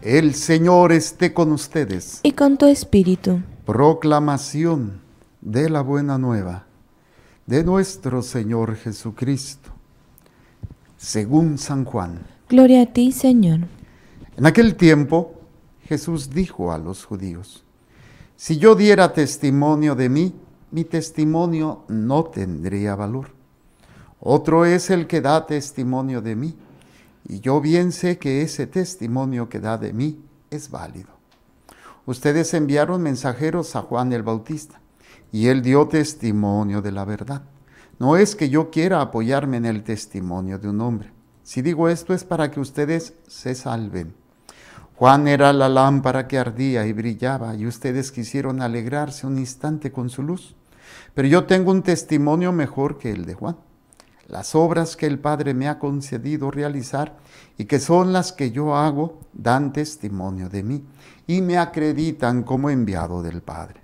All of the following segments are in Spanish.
El Señor esté con ustedes. Y con tu espíritu. Proclamación de la buena nueva de nuestro Señor Jesucristo, según San Juan. Gloria a ti, Señor. En aquel tiempo Jesús dijo a los judíos, si yo diera testimonio de mí, mi testimonio no tendría valor. Otro es el que da testimonio de mí y yo bien sé que ese testimonio que da de mí es válido. Ustedes enviaron mensajeros a Juan el Bautista, y él dio testimonio de la verdad. No es que yo quiera apoyarme en el testimonio de un hombre. Si digo esto es para que ustedes se salven. Juan era la lámpara que ardía y brillaba, y ustedes quisieron alegrarse un instante con su luz. Pero yo tengo un testimonio mejor que el de Juan las obras que el Padre me ha concedido realizar y que son las que yo hago dan testimonio de mí y me acreditan como enviado del Padre.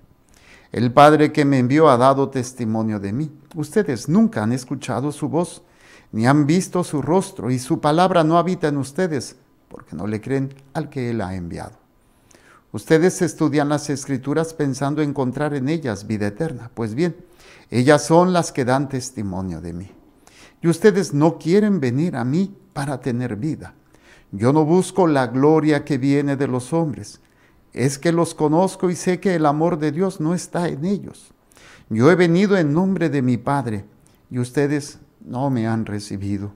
El Padre que me envió ha dado testimonio de mí. Ustedes nunca han escuchado su voz, ni han visto su rostro, y su palabra no habita en ustedes, porque no le creen al que Él ha enviado. Ustedes estudian las escrituras pensando encontrar en ellas vida eterna. Pues bien, ellas son las que dan testimonio de mí. Y ustedes no quieren venir a mí para tener vida. Yo no busco la gloria que viene de los hombres. Es que los conozco y sé que el amor de Dios no está en ellos. Yo he venido en nombre de mi Padre y ustedes no me han recibido.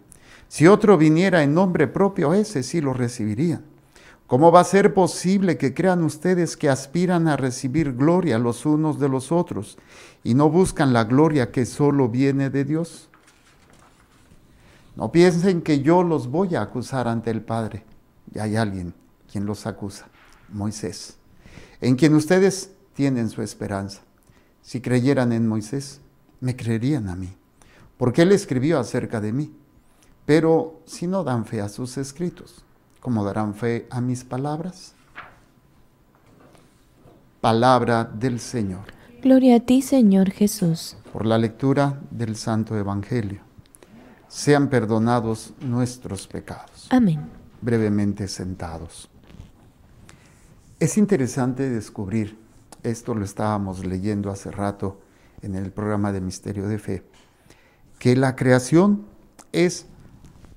Si otro viniera en nombre propio, ese sí lo recibirían. ¿Cómo va a ser posible que crean ustedes que aspiran a recibir gloria los unos de los otros y no buscan la gloria que solo viene de Dios? No piensen que yo los voy a acusar ante el Padre. Y hay alguien quien los acusa, Moisés, en quien ustedes tienen su esperanza. Si creyeran en Moisés, me creerían a mí, porque él escribió acerca de mí. Pero si no dan fe a sus escritos, ¿cómo darán fe a mis palabras? Palabra del Señor. Gloria a ti, Señor Jesús. Por la lectura del Santo Evangelio sean perdonados nuestros pecados. Amén. Brevemente sentados. Es interesante descubrir, esto lo estábamos leyendo hace rato en el programa de Misterio de Fe, que la creación es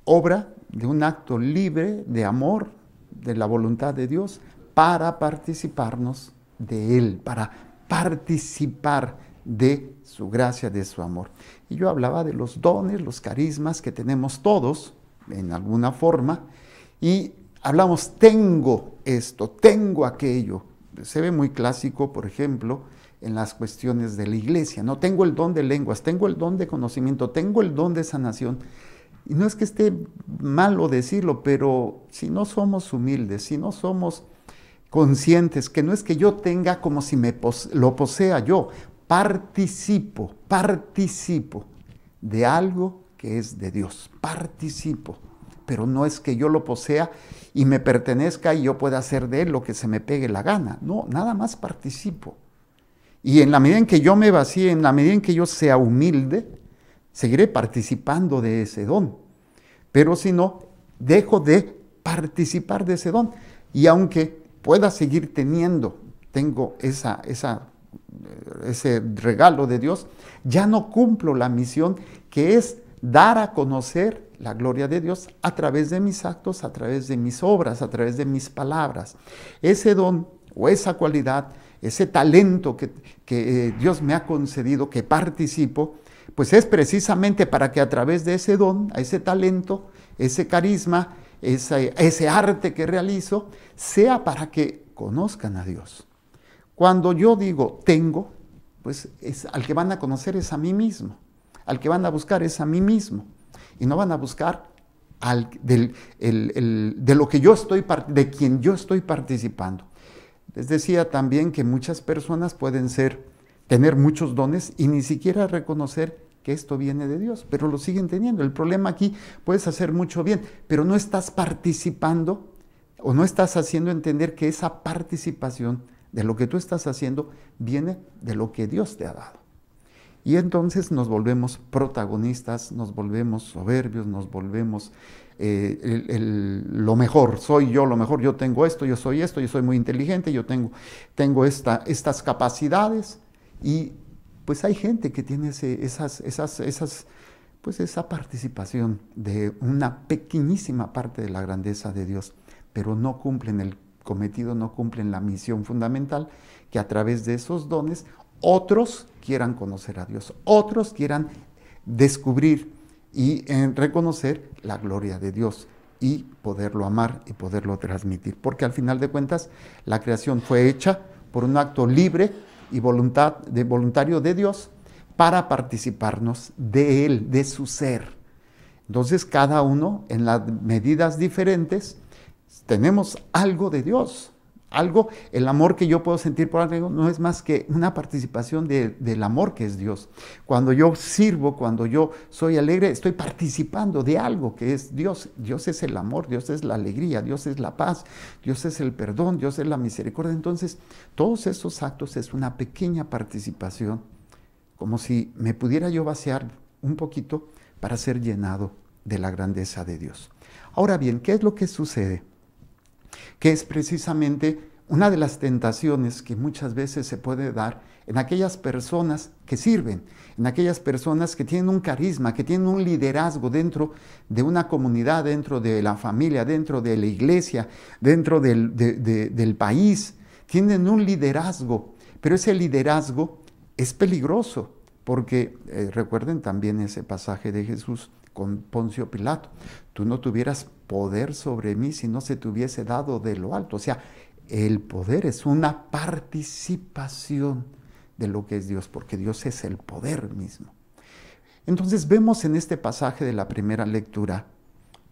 obra de un acto libre de amor de la voluntad de Dios para participarnos de Él, para participar de su gracia, de su amor. Y yo hablaba de los dones, los carismas que tenemos todos, en alguna forma, y hablamos, tengo esto, tengo aquello. Se ve muy clásico, por ejemplo, en las cuestiones de la iglesia, ¿no? Tengo el don de lenguas, tengo el don de conocimiento, tengo el don de sanación. Y no es que esté malo decirlo, pero si no somos humildes, si no somos conscientes, que no es que yo tenga como si me lo posea yo, participo, participo de algo que es de Dios, participo, pero no es que yo lo posea y me pertenezca y yo pueda hacer de él lo que se me pegue la gana, no, nada más participo. Y en la medida en que yo me vacíe, en la medida en que yo sea humilde, seguiré participando de ese don. Pero si no, dejo de participar de ese don. Y aunque pueda seguir teniendo, tengo esa, esa ese regalo de Dios, ya no cumplo la misión que es dar a conocer la gloria de Dios a través de mis actos, a través de mis obras, a través de mis palabras. Ese don o esa cualidad, ese talento que, eh, Dios me ha concedido, que participo, pues es precisamente para que a través de ese don, a ese talento, ese carisma, ese, ese arte que realizo, sea para que conozcan a Dios. Cuando yo digo tengo, pues es, al que van a conocer es a mí mismo, al que van a buscar es a mí mismo, y no van a buscar al, del, de lo que yo estoy, de quien yo estoy participando. Les decía también que muchas personas pueden ser, tener muchos dones y ni siquiera reconocer que esto viene de Dios, pero lo siguen teniendo. El problema aquí, puedes hacer mucho bien, pero no estás participando o no estás haciendo entender que esa participación de lo que tú estás haciendo, viene de lo que Dios te ha dado. Y entonces nos volvemos protagonistas, nos volvemos soberbios, nos volvemos eh, lo mejor, soy yo lo mejor, yo tengo esto, yo soy esto, yo soy muy inteligente, yo tengo, tengo esta, estas capacidades. Y pues hay gente que tiene esas, esas, esas, pues esa participación de una pequeñísima parte de la grandeza de Dios, pero no cumplen el cometido no cumplen la misión fundamental, que a través de esos dones otros quieran conocer a Dios, otros quieran descubrir y eh, reconocer la gloria de Dios y poderlo amar y poderlo transmitir. Porque al final de cuentas, la creación fue hecha por un acto libre y voluntad, voluntario de Dios para participarnos de Él, de su ser. Entonces, cada uno en las medidas diferentes tenemos algo de Dios, algo, el amor que yo puedo sentir por algo no es más que una participación del amor que es Dios. Cuando yo sirvo, cuando yo soy alegre, estoy participando de algo que es Dios. Dios es el amor, Dios es la alegría, Dios es la paz, Dios es el perdón, Dios es la misericordia. Entonces, todos esos actos es una pequeña participación, como si me pudiera yo vaciar un poquito para ser llenado de la grandeza de Dios. Ahora bien, ¿qué es lo que sucede? que es precisamente una de las tentaciones que muchas veces se puede dar en aquellas personas que sirven, en aquellas personas que tienen un carisma, que tienen un liderazgo dentro de una comunidad, dentro de la familia, dentro de la iglesia, dentro del, país. Tienen un liderazgo, pero ese liderazgo es peligroso, porque eh, recuerden también ese pasaje de Jesús con Poncio Pilato. Tú no tuvieras poder sobre mí si no se te hubiese dado de lo alto. O sea, el poder es una participación de lo que es Dios, porque Dios es el poder mismo. Entonces vemos en este pasaje de la primera lectura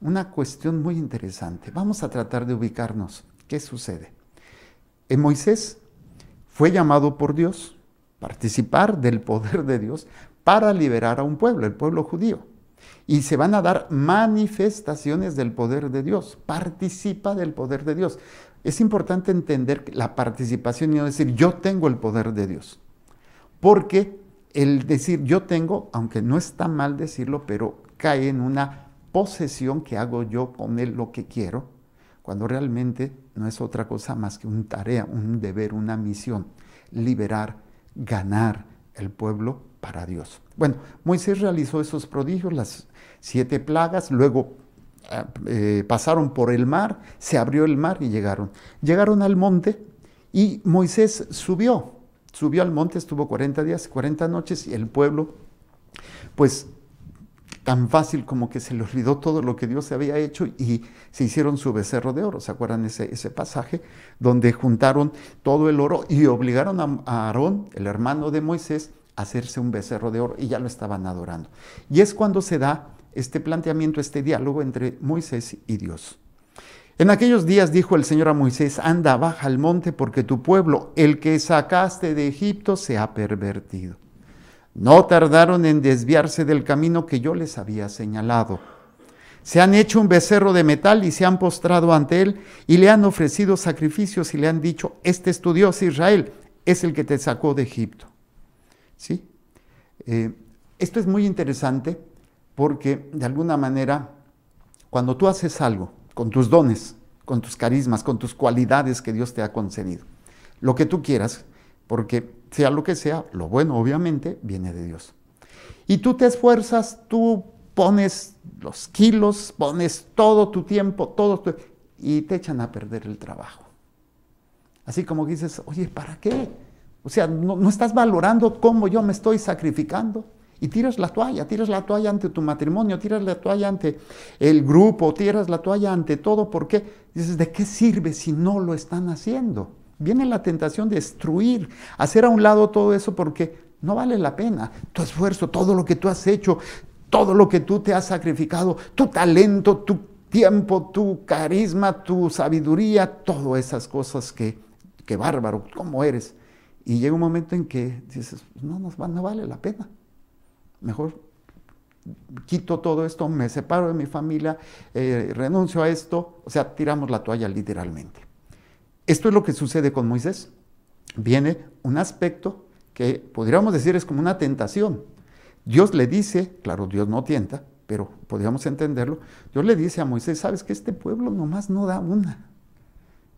una cuestión muy interesante. Vamos a tratar de ubicarnos. ¿Qué sucede? En Moisés fue llamado por Dios, participar del poder de Dios para liberar a un pueblo, el pueblo judío y se van a dar manifestaciones del poder de Dios. Participa del poder de Dios. Es importante entender la participación y no decir yo tengo el poder de Dios. Porque el decir yo tengo, aunque no está mal decirlo, pero cae en una posesión que hago yo con él lo que quiero, cuando realmente no es otra cosa más que una tarea, un deber, una misión, liberar, ganar el pueblo para Dios. Bueno, Moisés realizó esos prodigios, las siete plagas, luego ah, eh, pasaron por el mar, se abrió el mar y llegaron. Llegaron al monte y Moisés subió, subió al monte, estuvo 40 días, 40 noches y el pueblo, pues tan fácil como que se le olvidó todo lo que Dios había hecho y se hicieron su becerro de oro. ¿Se acuerdan ese, pasaje? Donde juntaron todo el oro y obligaron a Aarón, el hermano de Moisés, hacerse un becerro de oro y ya lo estaban adorando. Y es cuando se da este planteamiento, este diálogo entre Moisés y Dios. En aquellos días dijo el Señor a Moisés, anda, baja al monte porque tu pueblo, el que sacaste de Egipto, se ha pervertido. No tardaron en desviarse del camino que yo les había señalado. Se han hecho un becerro de metal y se han postrado ante él y le han ofrecido sacrificios y le han dicho, este es tu Dios Israel, es el que te sacó de Egipto. ¿sí? Eh, esto es muy interesante porque de alguna manera, cuando tú haces algo con tus dones, con tus carismas, con tus cualidades que Dios te ha concedido, lo que tú quieras, porque sea lo que sea, lo bueno obviamente viene de Dios. Y tú te esfuerzas, tú pones los kilos, pones todo tu tiempo, todo tu... y te echan a perder el trabajo. Así como dices, oye, ¿para qué? O sea, no, estás valorando cómo yo me estoy sacrificando y tiras la toalla, tiras la toalla ante tu matrimonio, tiras la toalla ante el grupo, tiras la toalla ante todo, ¿Por qué? dices, ¿de qué sirve si no lo están haciendo? Viene la tentación de destruir, hacer a un lado todo eso porque no vale la pena. Tu esfuerzo, todo lo que tú has hecho, todo lo que tú te has sacrificado, tu talento, tu tiempo, tu carisma, tu sabiduría, todas esas cosas que, qué bárbaro, ¿cómo eres? Y llega un momento en que dices, no, no, vale la pena. Mejor quito todo esto, me separo de mi familia, eh, renuncio a esto. O sea, tiramos la toalla literalmente. Esto es lo que sucede con Moisés. Viene un aspecto que podríamos decir es como una tentación. Dios le dice, claro, Dios no tienta, pero podríamos entenderlo, Dios le dice a Moisés, sabes que este pueblo nomás no da una.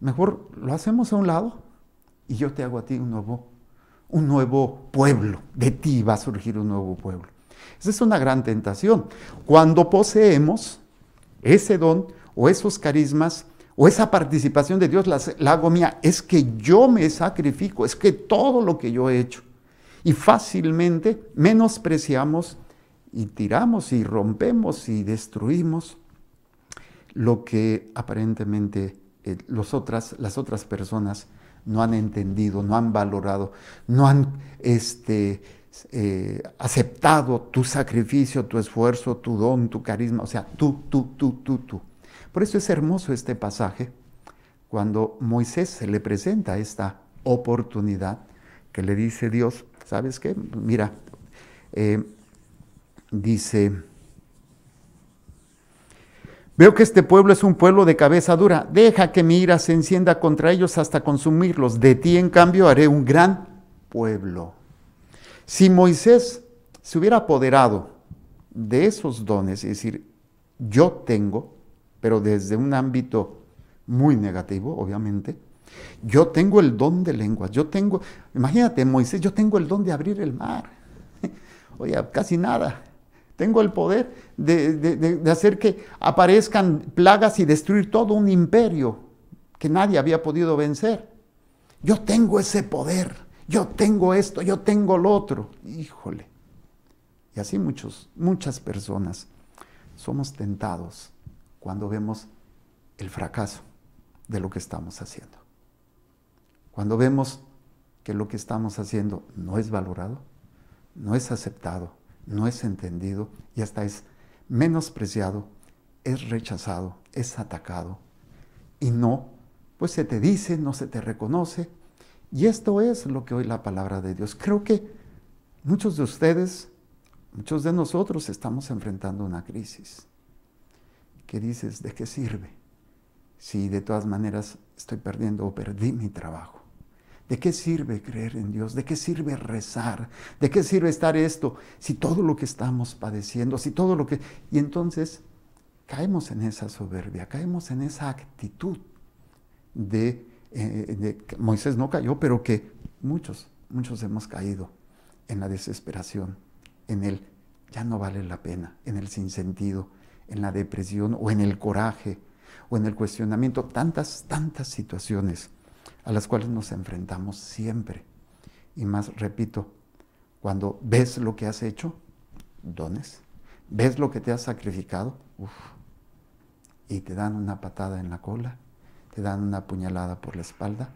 Mejor lo hacemos a un lado, y yo te hago a ti un nuevo, un nuevo pueblo. De ti va a surgir un nuevo pueblo. Esa es una gran tentación. Cuando poseemos ese don o esos carismas o esa participación de Dios, la, hago mía, es que yo me sacrifico, es que todo lo que yo he hecho. Y fácilmente menospreciamos y tiramos y rompemos y destruimos lo que aparentemente eh, los otras, las otras personas no han entendido, no han valorado, no han este, eh, aceptado tu sacrificio, tu esfuerzo, tu don, tu carisma, o sea, tú, tú, tú, tú, tú. Por eso es hermoso este pasaje, cuando Moisés se le presenta esta oportunidad que le dice Dios, ¿sabes qué? Mira, eh, dice Veo que este pueblo es un pueblo de cabeza dura. Deja que mi ira se encienda contra ellos hasta consumirlos. De ti, en cambio, haré un gran pueblo. Si Moisés se hubiera apoderado de esos dones, es decir, yo tengo, pero desde un ámbito muy negativo, obviamente, yo tengo el don de lenguas, yo tengo, imagínate Moisés, yo tengo el don de abrir el mar. Oye, casi nada. Tengo el poder de, hacer que aparezcan plagas y destruir todo un imperio que nadie había podido vencer. Yo tengo ese poder, yo tengo esto, yo tengo lo otro. Híjole. Y así muchos, muchas personas somos tentados cuando vemos el fracaso de lo que estamos haciendo. Cuando vemos que lo que estamos haciendo no es valorado, no es aceptado, no es entendido y hasta es menospreciado, es rechazado, es atacado. Y no, pues se te dice, no se te reconoce. Y esto es lo que hoy la palabra de Dios. Creo que muchos de ustedes, muchos de nosotros estamos enfrentando una crisis. ¿Qué dices? ¿De qué sirve? Si de todas maneras estoy perdiendo o perdí mi trabajo. ¿De qué sirve creer en Dios? ¿De qué sirve rezar? ¿De qué sirve estar esto? Si todo lo que estamos padeciendo, si todo lo que... Y entonces caemos en esa soberbia, caemos en esa actitud de, eh, Moisés no cayó, pero que muchos, muchos hemos caído en la desesperación, en el ya no vale la pena, en el sinsentido, en la depresión o en el coraje o en el cuestionamiento, tantas, tantas situaciones a las cuales nos enfrentamos siempre. Y más, repito, cuando ves lo que has hecho, dones, ves lo que te has sacrificado, y te dan una patada en la cola, te dan una puñalada por la espalda,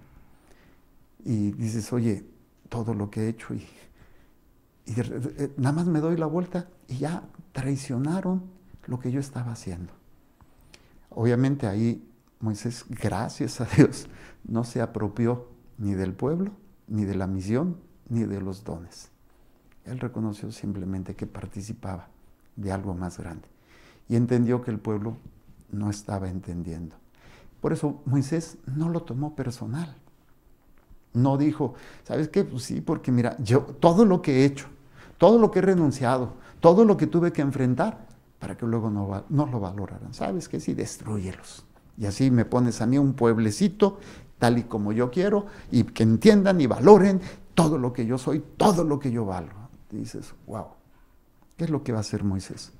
y dices, oye, todo lo que he hecho y, y eh, nada más me doy la vuelta y ya traicionaron lo que yo estaba haciendo. Obviamente ahí Moisés, gracias a Dios, no se apropió ni del pueblo, ni de la misión, ni de los dones. Él reconoció simplemente que participaba de algo más grande y entendió que el pueblo no estaba entendiendo. Por eso Moisés no lo tomó personal. No dijo, ¿sabes qué? Pues sí, porque mira, yo todo lo que he hecho, todo lo que he renunciado, todo lo que tuve que enfrentar, para que luego no, lo valoraran. ¿Sabes qué? Sí, destruyelos. Y así me pones a mí un pueblecito tal y como yo quiero y que entiendan y valoren todo lo que yo soy, todo lo que yo valgo. dices, wow, ¿qué es lo que va a hacer Moisés?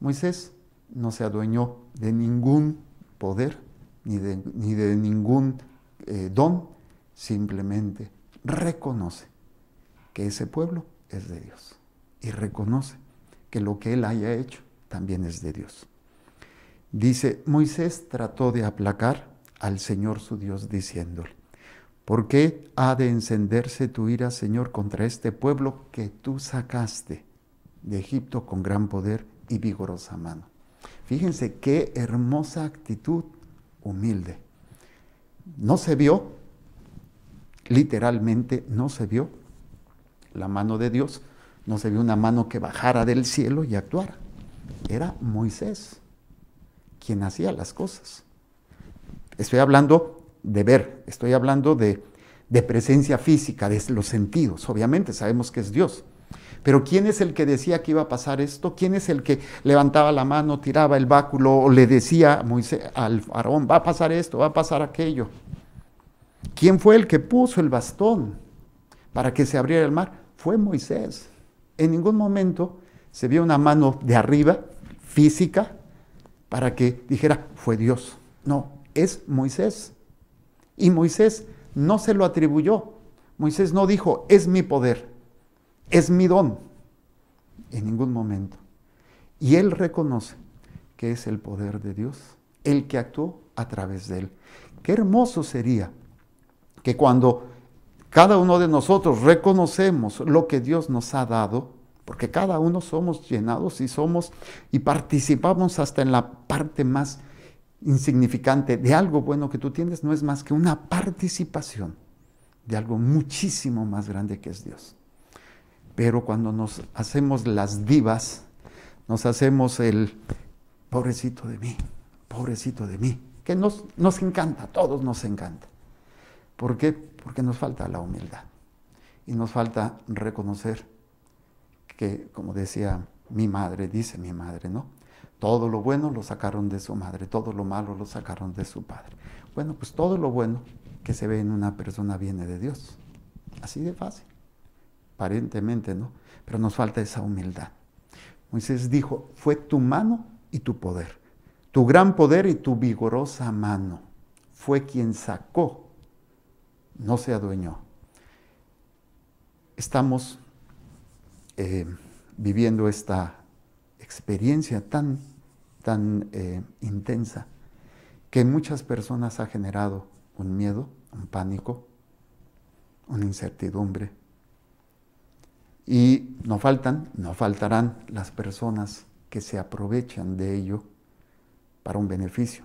Moisés no se adueñó de ningún poder ni de, ningún eh, don, simplemente reconoce que ese pueblo es de Dios y reconoce que lo que él haya hecho también es de Dios. Dice, Moisés trató de aplacar al Señor su Dios diciéndole, ¿por qué ha de encenderse tu ira, Señor, contra este pueblo que tú sacaste de Egipto con gran poder y vigorosa mano? Fíjense qué hermosa actitud humilde. No se vio, literalmente no se vio la mano de Dios, no se vio una mano que bajara del cielo y actuara. Era Moisés quien hacía las cosas. Estoy hablando de ver, estoy hablando de, presencia física, de los sentidos. Obviamente sabemos que es Dios. Pero ¿quién es el que decía que iba a pasar esto? ¿Quién es el que levantaba la mano, tiraba el báculo o le decía a Moisés, al faraón, va a pasar esto, va a pasar aquello? ¿Quién fue el que puso el bastón para que se abriera el mar? Fue Moisés. En ningún momento se vio una mano de arriba, física, para que dijera, fue Dios. No, es Moisés. Y Moisés no se lo atribuyó. Moisés no dijo, es mi poder, es mi don, en ningún momento. Y él reconoce que es el poder de Dios, el que actuó a través de él. Qué hermoso sería que cuando cada uno de nosotros reconocemos lo que Dios nos ha dado, porque cada uno somos llenados y somos y participamos hasta en la parte más insignificante de algo bueno que tú tienes, no es más que una participación de algo muchísimo más grande que es Dios. Pero cuando nos hacemos las divas, nos hacemos el pobrecito de mí, pobrecito de mí, que nos, nos encanta, a todos nos encanta. ¿Por qué? Porque nos falta la humildad y nos falta reconocer que como decía mi madre, dice mi madre, ¿no? Todo lo bueno lo sacaron de su madre, todo lo malo lo sacaron de su padre. Bueno, pues todo lo bueno que se ve en una persona viene de Dios. Así de fácil, aparentemente, ¿no? Pero nos falta esa humildad. Moisés dijo, fue tu mano y tu poder, tu gran poder y tu vigorosa mano. Fue quien sacó, no se adueñó. Estamos eh, viviendo esta experiencia tan, tan eh, intensa que muchas personas ha generado un miedo, un pánico, una incertidumbre. Y no faltan, no faltarán las personas que se aprovechan de ello para un beneficio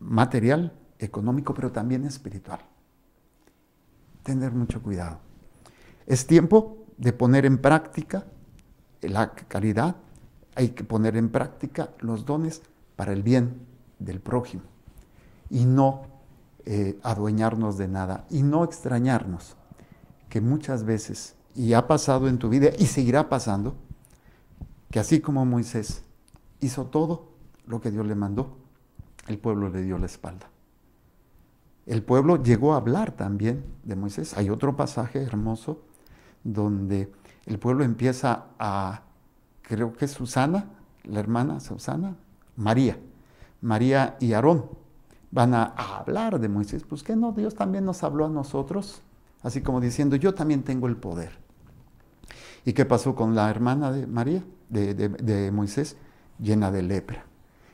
material, económico, pero también espiritual. Tener mucho cuidado. Es tiempo de poner en práctica la caridad, hay que poner en práctica los dones para el bien del prójimo y no eh, adueñarnos de nada y no extrañarnos que muchas veces, y ha pasado en tu vida y seguirá pasando, que así como Moisés hizo todo lo que Dios le mandó, el pueblo le dio la espalda. El pueblo llegó a hablar también de Moisés. Hay otro pasaje hermoso donde el pueblo empieza a, creo que es Susana, la hermana Susana, María, María y Aarón van a, hablar de Moisés, pues que no, Dios también nos habló a nosotros, así como diciendo, yo también tengo el poder. ¿Y qué pasó con la hermana de María, de Moisés? Llena de lepra.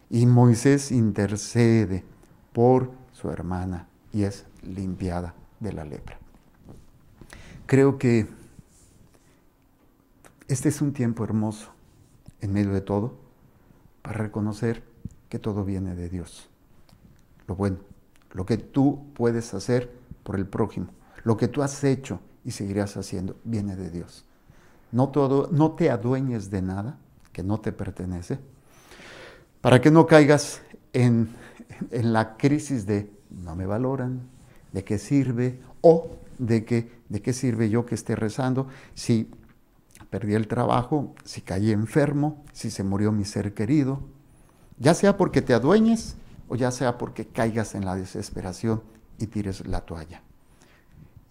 Y Moisés intercede por su hermana y es limpiada de la lepra. Creo que este es un tiempo hermoso, en medio de todo, para reconocer que todo viene de Dios. Lo bueno, lo que tú puedes hacer por el prójimo, lo que tú has hecho y seguirás haciendo, viene de Dios. No, todo, no te adueñes de nada que no te pertenece, para que no caigas en, la crisis de no me valoran, de qué sirve o de qué, de qué sirve yo que esté rezando si perdí el trabajo, si caí enfermo, si se murió mi ser querido, ya sea porque te adueñes o ya sea porque caigas en la desesperación y tires la toalla.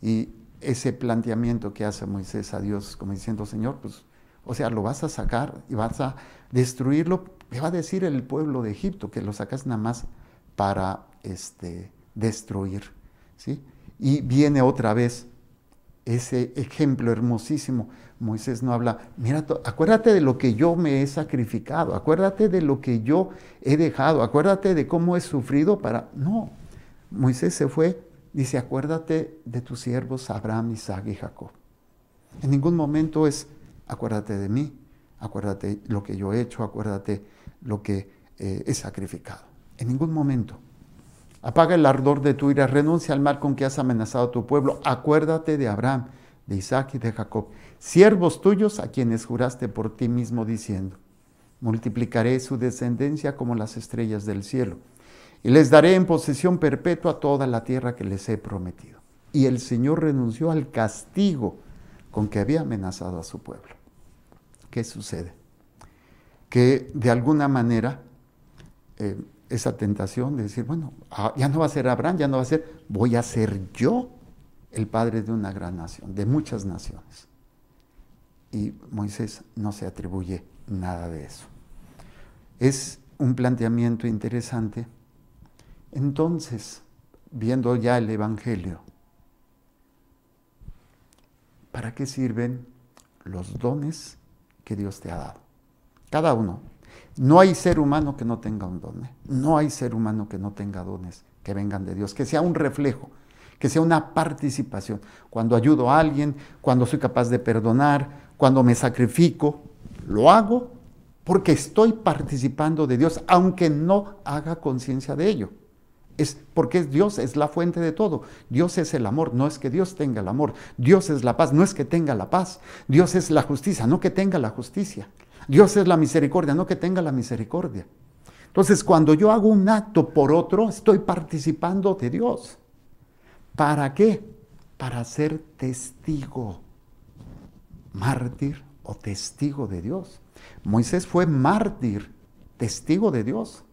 Y ese planteamiento que hace Moisés a Dios, como diciendo, Señor, pues, o sea, lo vas a sacar y vas a destruirlo, me va a decir el pueblo de Egipto que lo sacas nada más para este, destruir, ¿sí? Y viene otra vez ese ejemplo hermosísimo. Moisés no habla, mira, acuérdate de lo que yo me he sacrificado, acuérdate de lo que yo he dejado, acuérdate de cómo he sufrido para... No, Moisés se fue, dice, acuérdate de tus siervos Abraham, Isaac y Jacob. En ningún momento es, acuérdate de mí, acuérdate lo que yo he hecho, acuérdate lo que eh, he sacrificado. En ningún momento. Apaga el ardor de tu ira, renuncia al mal con que has amenazado a tu pueblo. Acuérdate de Abraham, de Isaac y de Jacob, siervos tuyos a quienes juraste por ti mismo diciendo, multiplicaré su descendencia como las estrellas del cielo, y les daré en posesión perpetua toda la tierra que les he prometido. Y el Señor renunció al castigo con que había amenazado a su pueblo. ¿Qué sucede? Que de alguna manera eh, esa tentación de decir, bueno, ah, ya no va a ser Abraham, ya no va a ser, voy a ser yo el padre de una gran nación, de muchas naciones. Y Moisés no se atribuye nada de eso. Es un planteamiento interesante. Entonces, viendo ya el Evangelio, ¿para qué sirven los dones que Dios te ha dado? Cada uno, no hay ser humano que no tenga un don. ¿eh? No hay ser humano que no tenga dones que vengan de Dios, que sea un reflejo, que sea una participación. Cuando ayudo a alguien, cuando soy capaz de perdonar, cuando me sacrifico, lo hago porque estoy participando de Dios, aunque no haga conciencia de ello. Es porque Dios es la fuente de todo. Dios es el amor, no es que Dios tenga el amor. Dios es la paz, no es que tenga la paz. Dios es la justicia, no que tenga la justicia. Dios es la misericordia, no que tenga la misericordia. Entonces, cuando yo hago un acto por otro, estoy participando de Dios. ¿Para qué? Para ser testigo, mártir o testigo de Dios. Moisés fue mártir, testigo de Dios.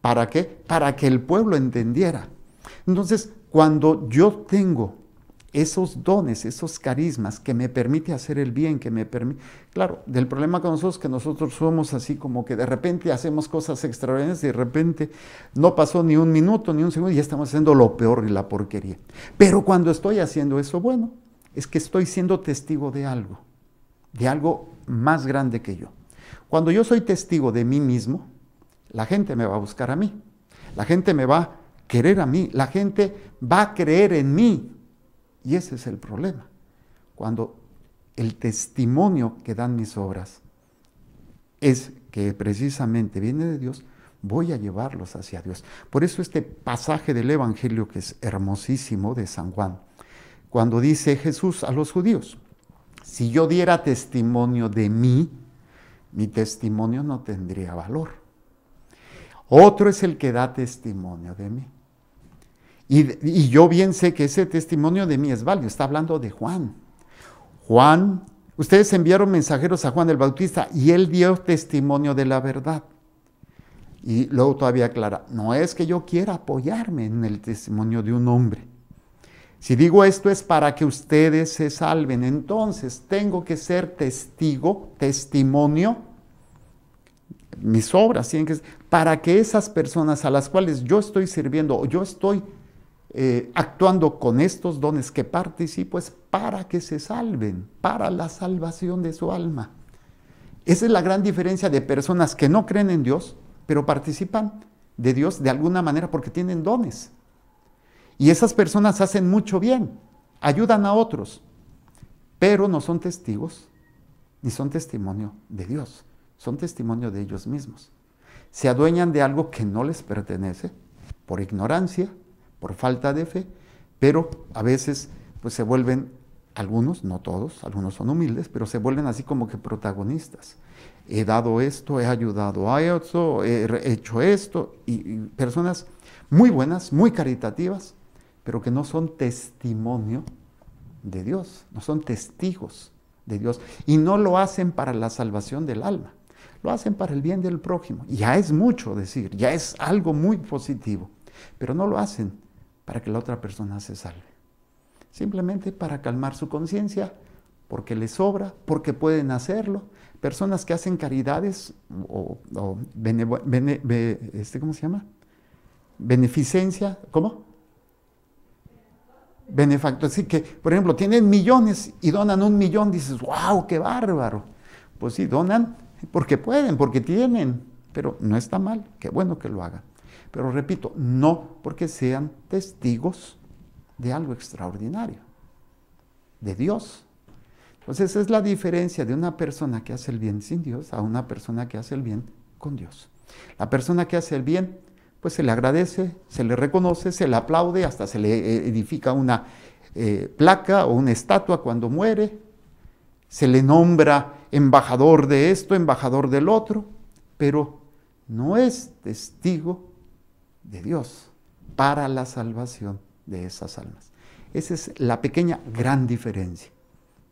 ¿Para qué? Para que el pueblo entendiera. Entonces, cuando yo tengo esos dones, esos carismas que me permite hacer el bien, que me permite... Claro, del problema con nosotros que nosotros somos así como que de repente hacemos cosas extraordinarias y de repente no pasó ni un minuto, ni un segundo y ya estamos haciendo lo peor y la porquería. Pero cuando estoy haciendo eso, bueno, es que estoy siendo testigo de algo, de algo más grande que yo. Cuando yo soy testigo de mí mismo, la gente me va a buscar a mí, la gente me va a querer a mí, la gente va a creer en mí, y ese es el problema. Cuando el testimonio que dan mis obras es que precisamente viene de Dios, voy a llevarlos hacia Dios. Por eso este pasaje del Evangelio que es hermosísimo de San Juan, cuando dice Jesús a los judíos, si yo diera testimonio de mí, mi testimonio no tendría valor. Otro es el que da testimonio de mí. Y, yo bien sé que ese testimonio de mí es válido, está hablando de Juan. Juan, ustedes enviaron mensajeros a Juan el Bautista y él dio testimonio de la verdad. Y luego todavía aclara, no es que yo quiera apoyarme en el testimonio de un hombre. Si digo esto es para que ustedes se salven, entonces tengo que ser testigo, testimonio mis obras tienen que para que esas personas a las cuales yo estoy sirviendo o yo estoy eh, actuando con estos dones que participo es para que se salven, para la salvación de su alma. Esa es la gran diferencia de personas que no creen en Dios, pero participan de Dios de alguna manera porque tienen dones. Y esas personas hacen mucho bien, ayudan a otros, pero no son testigos ni son testimonio de Dios, son testimonio de ellos mismos. Se adueñan de algo que no les pertenece por ignorancia, por falta de fe, pero a veces pues se vuelven algunos, no todos, algunos son humildes, pero se vuelven así como que protagonistas. He dado esto, he ayudado a eso, he hecho esto, y, y personas muy buenas, muy caritativas, pero que no son testimonio de Dios, no son testigos de Dios, y no lo hacen para la salvación del alma, lo hacen para el bien del prójimo. Ya es mucho decir, ya es algo muy positivo, pero no lo hacen para que la otra persona se salve. Simplemente para calmar su conciencia, porque les sobra, porque pueden hacerlo. Personas que hacen caridades o, este, ¿cómo se llama? Beneficencia, ¿cómo? Benefacto. Así que, por ejemplo, tienen millones y donan un millón, dices, wow, qué bárbaro. Pues sí, donan porque pueden, porque tienen, pero no está mal, qué bueno que lo hagan. Pero repito, no porque sean testigos de algo extraordinario, de Dios. Entonces es la diferencia de una persona que hace el bien sin Dios a una persona que hace el bien con Dios. La persona que hace el bien, pues se le agradece, se le reconoce, se le aplaude, hasta se le eh, edifica una eh, placa o una estatua cuando muere, se le nombra embajador de esto, embajador del otro, pero no es testigo de Dios para la salvación de esas almas. Esa es la pequeña gran diferencia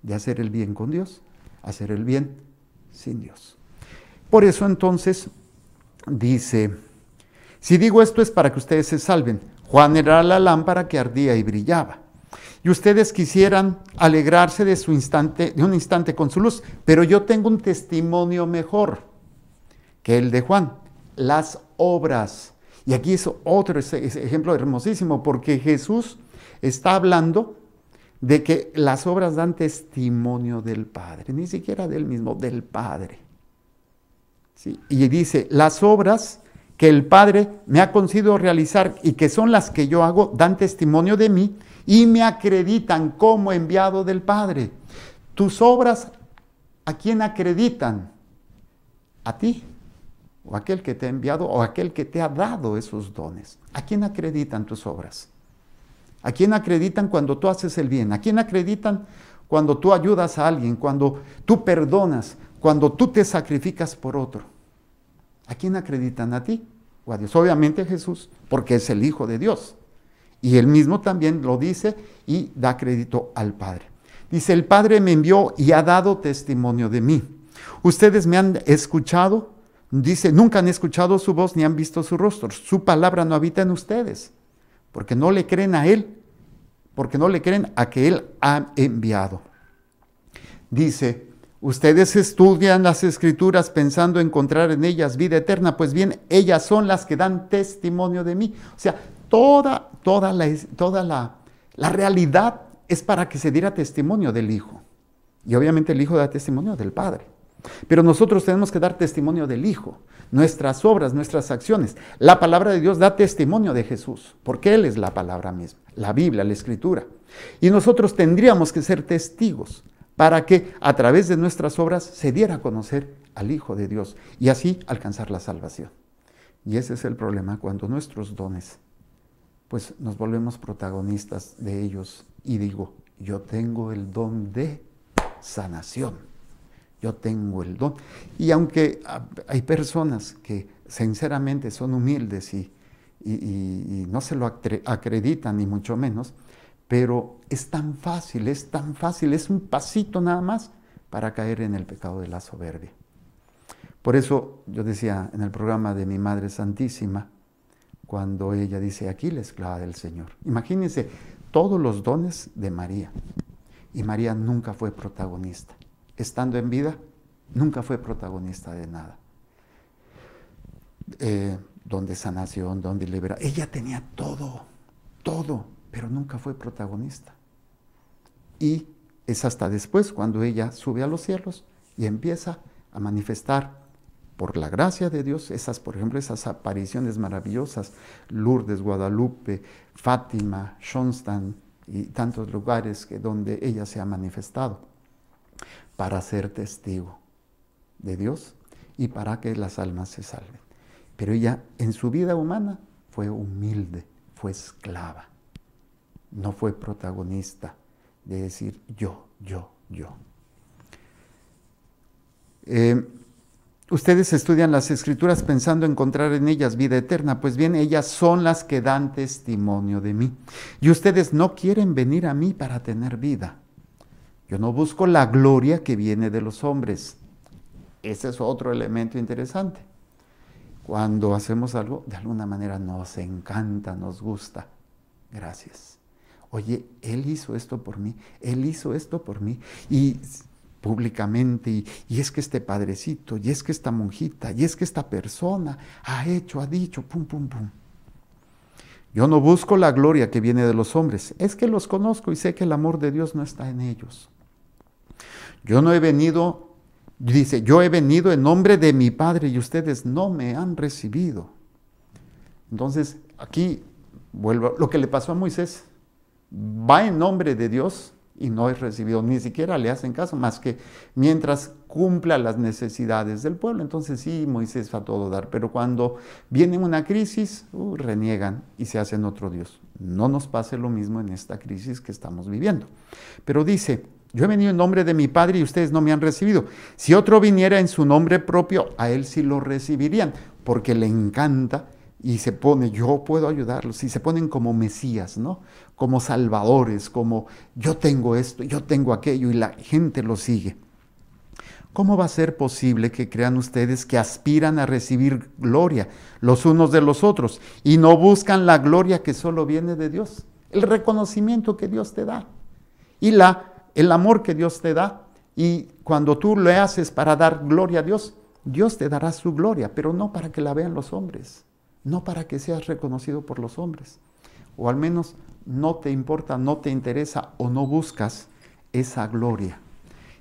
de hacer el bien con Dios, hacer el bien sin Dios. Por eso entonces dice, si digo esto es para que ustedes se salven. Juan era la lámpara que ardía y brillaba. Y ustedes quisieran alegrarse de su instante, de un instante con su luz, pero yo tengo un testimonio mejor que el de Juan, las obras y aquí es otro ejemplo hermosísimo, porque Jesús está hablando de que las obras dan testimonio del Padre, ni siquiera del mismo, del Padre. Y dice, las obras que el Padre me ha conseguido realizar y que son las que yo hago, dan testimonio de mí y me acreditan como enviado del Padre. Tus obras, ¿a quién acreditan? A ti o aquel que te ha enviado o aquel que te ha dado esos dones. ¿A quién acreditan tus obras? ¿A quién acreditan cuando tú haces el bien? ¿A quién acreditan cuando tú ayudas a alguien, cuando tú perdonas, cuando tú te sacrificas por otro? ¿A quién acreditan a ti o a Dios? Obviamente a Jesús, porque es el Hijo de Dios. Y él mismo también lo dice y da crédito al Padre. Dice, el Padre me envió y ha dado testimonio de mí. Ustedes me han escuchado Dice, nunca han escuchado su voz ni han visto su rostro. Su palabra no habita en ustedes, porque no le creen a Él, porque no le creen a que Él ha enviado. Dice, ustedes estudian las escrituras pensando encontrar en ellas vida eterna, pues bien, ellas son las que dan testimonio de mí. O sea, toda, toda, la, toda la, la realidad es para que se diera testimonio del Hijo. Y obviamente el Hijo da testimonio del Padre. Pero nosotros tenemos que dar testimonio del Hijo, nuestras obras, nuestras acciones. La palabra de Dios da testimonio de Jesús, porque Él es la palabra misma, la Biblia, la Escritura. Y nosotros tendríamos que ser testigos para que a través de nuestras obras se diera a conocer al Hijo de Dios y así alcanzar la salvación. Y ese es el problema cuando nuestros dones, pues nos volvemos protagonistas de ellos y digo, yo tengo el don de sanación yo tengo el don. Y aunque hay personas que sinceramente son humildes y, no se lo acreditan, ni mucho menos, pero es tan fácil, es tan fácil, es un pasito nada más para caer en el pecado de la soberbia. Por eso yo decía en el programa de mi Madre Santísima, cuando ella dice, aquí la esclava del Señor. Imagínense todos los dones de María. Y María nunca fue protagonista estando en vida, nunca fue protagonista de nada. Eh, donde sanación, donde libera. Ella tenía todo, todo, pero nunca fue protagonista. Y es hasta después cuando ella sube a los cielos y empieza a manifestar por la gracia de Dios esas, por ejemplo, esas apariciones maravillosas, Lourdes, Guadalupe, Fátima, Shonstan, y tantos lugares que donde ella se ha manifestado para ser testigo de Dios y para que las almas se salven. Pero ella en su vida humana fue humilde, fue esclava, no fue protagonista de decir yo, yo, yo. Eh, ustedes estudian las escrituras pensando encontrar en ellas vida eterna, pues bien, ellas son las que dan testimonio de mí. Y ustedes no quieren venir a mí para tener vida yo no busco la gloria que viene de los hombres. Ese es otro elemento interesante. Cuando hacemos algo, de alguna manera nos encanta, nos gusta. Gracias. Oye, Él hizo esto por mí, Él hizo esto por mí. Y públicamente, y, es que este padrecito, y es que esta monjita, y es que esta persona ha hecho, ha dicho, pum, pum, pum. Yo no busco la gloria que viene de los hombres, es que los conozco y sé que el amor de Dios no está en ellos. Yo no he venido, dice, yo he venido en nombre de mi Padre y ustedes no me han recibido. Entonces, aquí vuelvo, lo que le pasó a Moisés, va en nombre de Dios y no es recibido, ni siquiera le hacen caso, más que mientras cumpla las necesidades del pueblo. Entonces sí, Moisés va a todo dar, pero cuando viene una crisis, uh, reniegan y se hacen otro Dios. No nos pase lo mismo en esta crisis que estamos viviendo. Pero dice, yo he venido en nombre de mi Padre y ustedes no me han recibido. Si otro viniera en su nombre propio, a él sí lo recibirían, porque le encanta y se pone, yo puedo ayudarlos, y se ponen como Mesías, ¿no? Como salvadores, como yo tengo esto, yo tengo aquello, y la gente lo sigue. ¿Cómo va a ser posible que crean ustedes que aspiran a recibir gloria los unos de los otros y no buscan la gloria que solo viene de Dios? El reconocimiento que Dios te da y la el amor que Dios te da y cuando tú lo haces para dar gloria a Dios, Dios te dará su gloria, pero no para que la vean los hombres, no para que seas reconocido por los hombres. O al menos no te importa, no te interesa o no buscas esa gloria.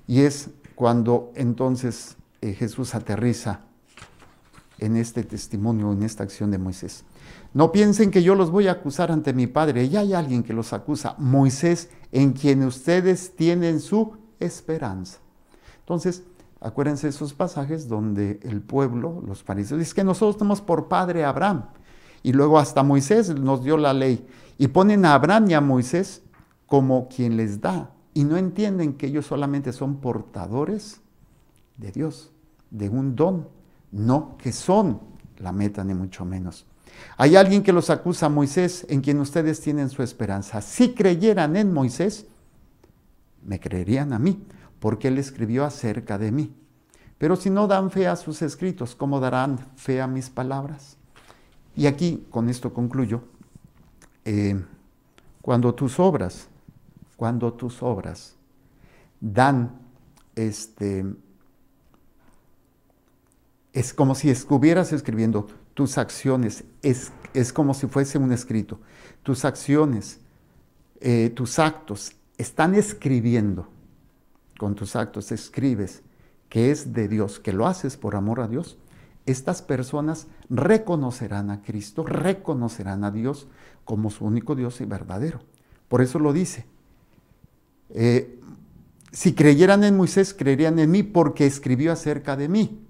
Y es cuando entonces eh, Jesús aterriza en este testimonio, en esta acción de Moisés. No piensen que yo los voy a acusar ante mi Padre. Ya hay alguien que los acusa. Moisés en quien ustedes tienen su esperanza. Entonces, acuérdense esos pasajes donde el pueblo, los fariseos, dice que nosotros tenemos por padre a Abraham. Y luego hasta Moisés nos dio la ley. Y ponen a Abraham y a Moisés como quien les da. Y no entienden que ellos solamente son portadores de Dios, de un don. No que son la meta, ni mucho menos. Hay alguien que los acusa a Moisés, en quien ustedes tienen su esperanza. Si creyeran en Moisés, me creerían a mí, porque él escribió acerca de mí. Pero si no dan fe a sus escritos, ¿cómo darán fe a mis palabras? Y aquí, con esto concluyo, eh, cuando tus obras, cuando tus obras dan, este, es como si estuvieras escribiendo tus acciones, es, como si fuese un escrito, tus acciones, eh, tus actos están escribiendo, con tus actos escribes que es de Dios, que lo haces por amor a Dios, estas personas reconocerán a Cristo, reconocerán a Dios como su único Dios y verdadero. Por eso lo dice. Eh, si creyeran en Moisés, creerían en mí porque escribió acerca de mí.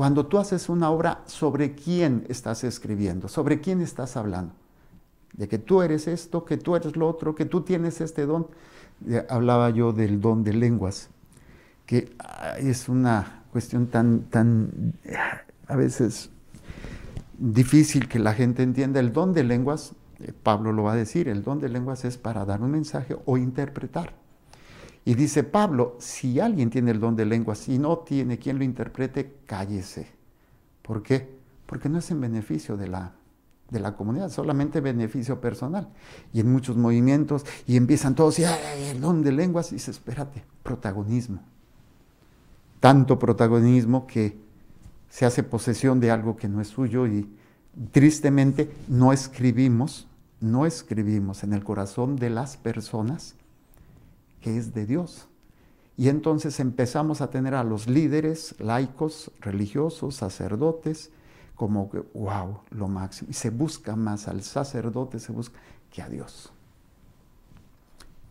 Cuando tú haces una obra, ¿sobre quién estás escribiendo? ¿Sobre quién estás hablando? De que tú eres esto, que tú eres lo otro, que tú tienes este don. Hablaba yo del don de lenguas, que es una cuestión tan, tan a veces difícil que la gente entienda. El don de lenguas, eh, Pablo lo va a decir, el don de lenguas es para dar un mensaje o interpretar. Y dice Pablo, si alguien tiene el don de lenguas y no tiene quien lo interprete, cállese. ¿Por qué? Porque no es en beneficio de la, de la comunidad, solamente beneficio personal. Y en muchos movimientos, y empiezan todos, y el don de lenguas, y dice, espérate, protagonismo. Tanto protagonismo que se hace posesión de algo que no es suyo y tristemente no escribimos, no escribimos en el corazón de las personas que es de Dios. Y entonces empezamos a tener a los líderes laicos, religiosos, sacerdotes, como que, wow, lo máximo. Y se busca más al sacerdote, se busca que a Dios.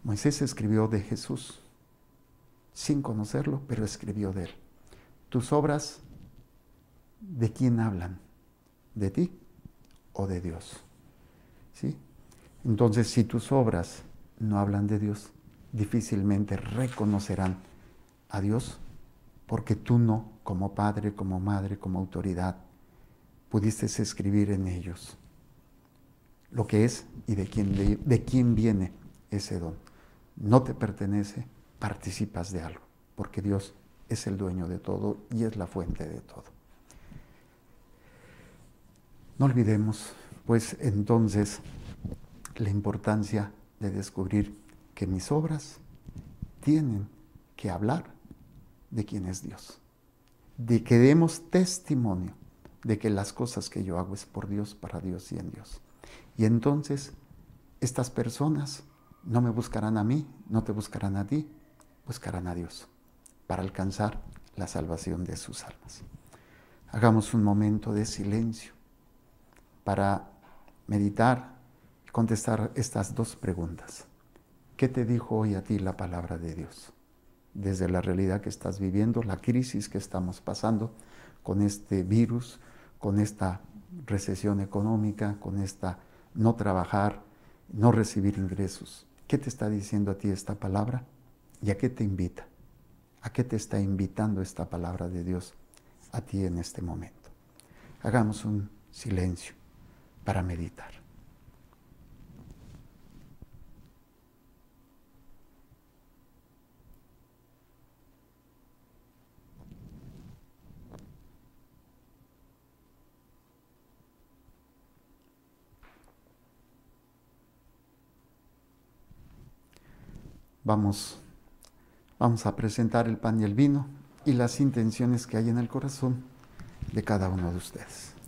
Moisés escribió de Jesús, sin conocerlo, pero escribió de él. Tus obras, ¿de quién hablan? ¿De ti o de Dios? ¿Sí? Entonces, si tus obras no hablan de Dios, difícilmente reconocerán a Dios porque tú no, como padre, como madre, como autoridad, pudiste escribir en ellos lo que es y de quién, de quién viene ese don. No te pertenece, participas de algo, porque Dios es el dueño de todo y es la fuente de todo. No olvidemos, pues entonces, la importancia de descubrir que mis obras tienen que hablar de quién es Dios, de que demos testimonio de que las cosas que yo hago es por Dios, para Dios y en Dios. Y entonces estas personas no me buscarán a mí, no te buscarán a ti, buscarán a Dios para alcanzar la salvación de sus almas. Hagamos un momento de silencio para meditar y contestar estas dos preguntas. ¿Qué te dijo hoy a ti la palabra de Dios? Desde la realidad que estás viviendo, la crisis que estamos pasando con este virus, con esta recesión económica, con esta no trabajar, no recibir ingresos. ¿Qué te está diciendo a ti esta palabra? ¿Y a qué te invita? ¿A qué te está invitando esta palabra de Dios a ti en este momento? Hagamos un silencio para meditar. Vamos, vamos a presentar el pan y el vino y las intenciones que hay en el corazón de cada uno de ustedes.